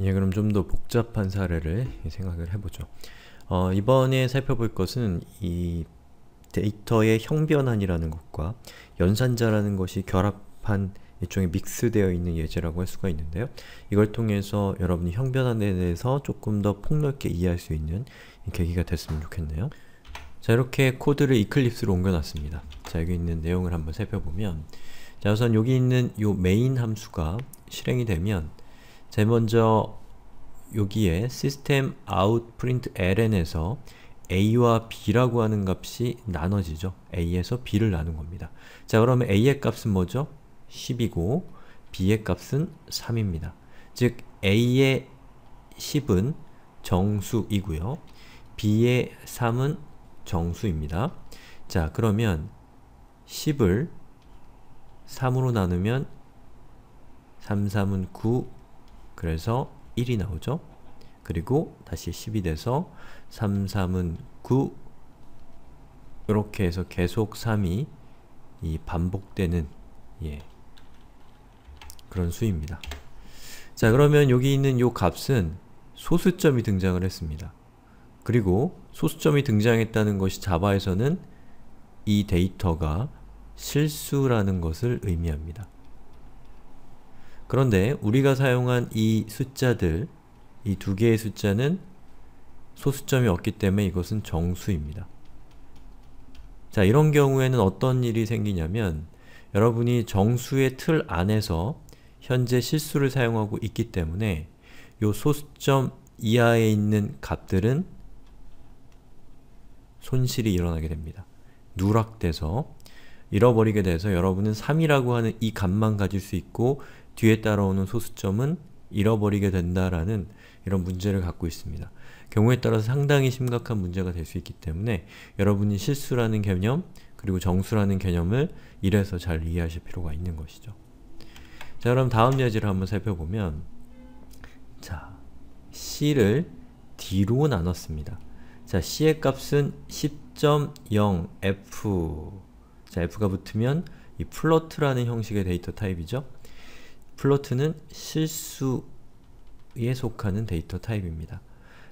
예, 그럼 좀 더 복잡한 사례를 생각을 해보죠. 어, 이번에 살펴볼 것은 이 데이터의 형변환이라는 것과 연산자라는 것이 결합한 일종의 믹스되어 있는 예제라고 할 수가 있는데요. 이걸 통해서 여러분이 형변환에 대해서 조금 더 폭넓게 이해할 수 있는 계기가 됐으면 좋겠네요. 자 이렇게 코드를 이클립스로 옮겨놨습니다. 자 여기 있는 내용을 한번 살펴보면 자 우선 여기 있는 요 메인 함수가 실행이 되면 제일 먼저 여기에 system out print ln에서 a와 b라고 하는 값이 나눠지죠. a에서 b를 나눈 겁니다. 자 그러면 a의 값은 뭐죠? 10이고 b의 값은 3입니다. 즉 a의 10은 정수이고요. b의 3은 정수입니다. 자 그러면 10을 3으로 나누면 3, 3은 9, 그래서 1이 나오죠. 그리고 다시 10이 돼서 3, 3은 9 이렇게 해서 계속 3이 이 반복되는 예, 그런 수입니다. 자 그러면 여기 있는 요 값은 소수점이 등장을 했습니다. 그리고 소수점이 등장했다는 것이 자바에서는 이 데이터가 실수라는 것을 의미합니다. 그런데 우리가 사용한 이 숫자들, 이 두 개의 숫자는 소수점이 없기 때문에 이것은 정수입니다. 자, 이런 경우에는 어떤 일이 생기냐면 여러분이 정수의 틀 안에서 현재 실수를 사용하고 있기 때문에 이 소수점 이하에 있는 값들은 손실이 일어나게 됩니다. 누락돼서 잃어버리게 돼서 여러분은 3이라고 하는 이 값만 가질 수 있고 뒤에 따라오는 소수점은 잃어버리게 된다라는 이런 문제를 갖고 있습니다. 경우에 따라서 상당히 심각한 문제가 될 수 있기 때문에 여러분이 실수라는 개념 그리고 정수라는 개념을 이래서 잘 이해하실 필요가 있는 것이죠. 자 그럼 다음 예제를 한번 살펴보면 자 c를 d로 나눴습니다. 자 c의 값은 10.0f 자, f가 붙으면 이 플로트라는 형식의 데이터 타입이죠. 플로트는 실수에 속하는 데이터 타입입니다.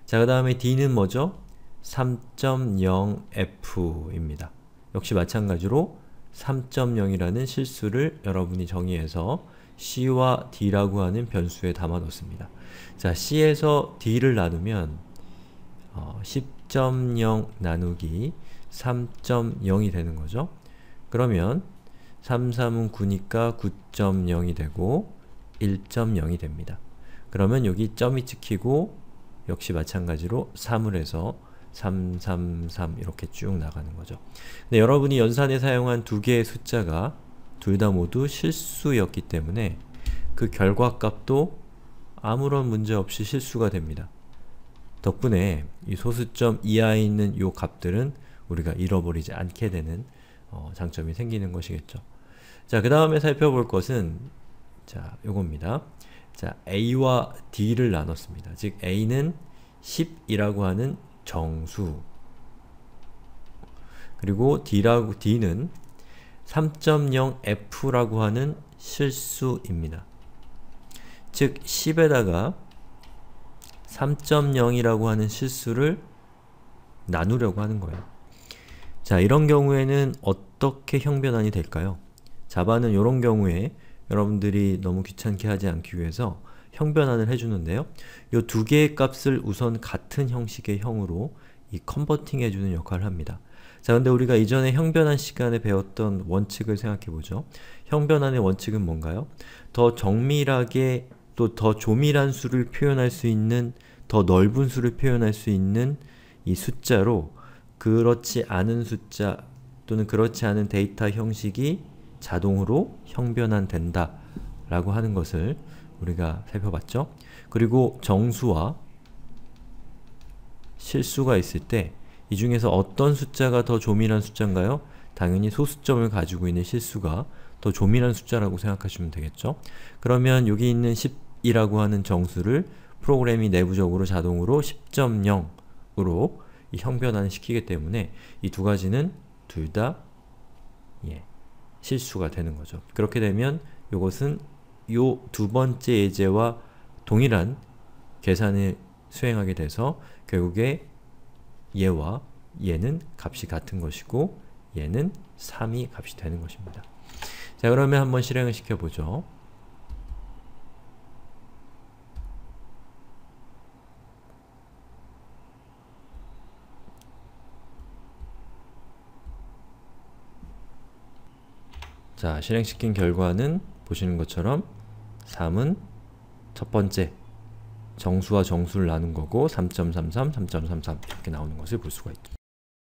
자, 그 다음에 d는 뭐죠? 3.0f입니다. 역시 마찬가지로 3.0이라는 실수를 여러분이 정의해서 c와 d라고 하는 변수에 담아놓습니다. 자, c에서 d를 나누면 어, 10.0 나누기 3.0이 되는 거죠. 그러면 3, 3 9니까 9.0이 되고 1.0이 됩니다. 그러면 여기 점이 찍히고 역시 마찬가지로 3을 해서 333 이렇게 쭉 나가는 거죠. 근데 여러분이 연산에 사용한 두 개의 숫자가 둘 다 모두 실수였기 때문에 그 결과값도 아무런 문제없이 실수가 됩니다. 덕분에 이 소수점 이하에 있는 요 값들은 우리가 잃어버리지 않게 되는 어, 장점이 생기는 것이겠죠. 자, 그 다음에 살펴볼 것은 자, 요겁니다. 자, a와 d를 나눴습니다. 즉, a는 10이라고 하는 정수 그리고 d라고, d는 3.0f라고 하는 실수입니다. 즉, 10에다가 3.0이라고 하는 실수를 나누려고 하는 거예요. 자, 이런 경우에는 어떻게 형변환이 될까요? 자바는 이런 경우에 여러분들이 너무 귀찮게 하지 않기 위해서 형변환을 해주는데요. 이 두 개의 값을 우선 같은 형식의 형으로 이 컨버팅 해주는 역할을 합니다. 자, 근데 우리가 이전에 형변환 시간에 배웠던 원칙을 생각해보죠. 형변환의 원칙은 뭔가요? 더 정밀하게 또 더 조밀한 수를 표현할 수 있는 더 넓은 수를 표현할 수 있는 이 숫자로 그렇지 않은 숫자 또는 그렇지 않은 데이터 형식이 자동으로 형변환된다 라고 하는 것을 우리가 살펴봤죠. 그리고 정수와 실수가 있을 때 이 중에서 어떤 숫자가 더 조밀한 숫자인가요? 당연히 소수점을 가지고 있는 실수가 더 조밀한 숫자라고 생각하시면 되겠죠. 그러면 여기 있는 10이라고 하는 정수를 프로그램이 내부적으로 자동으로 10.0으로 이 형변환을 시키기 때문에 이 두 가지는 둘다 예, 실수가 되는 거죠. 그렇게 되면 이것은 요두 번째 예제와 동일한 계산을 수행하게 돼서 결국에 얘와 얘는 값이 같은 것이고 얘는 3이 값이 되는 것입니다. 자 그러면 한번 실행을 시켜보죠. 자, 실행시킨 결과는 보시는 것처럼 3은 첫 번째 정수와 정수를 나눈 거고 3.33, 3.33 이렇게 나오는 것을 볼 수가 있죠.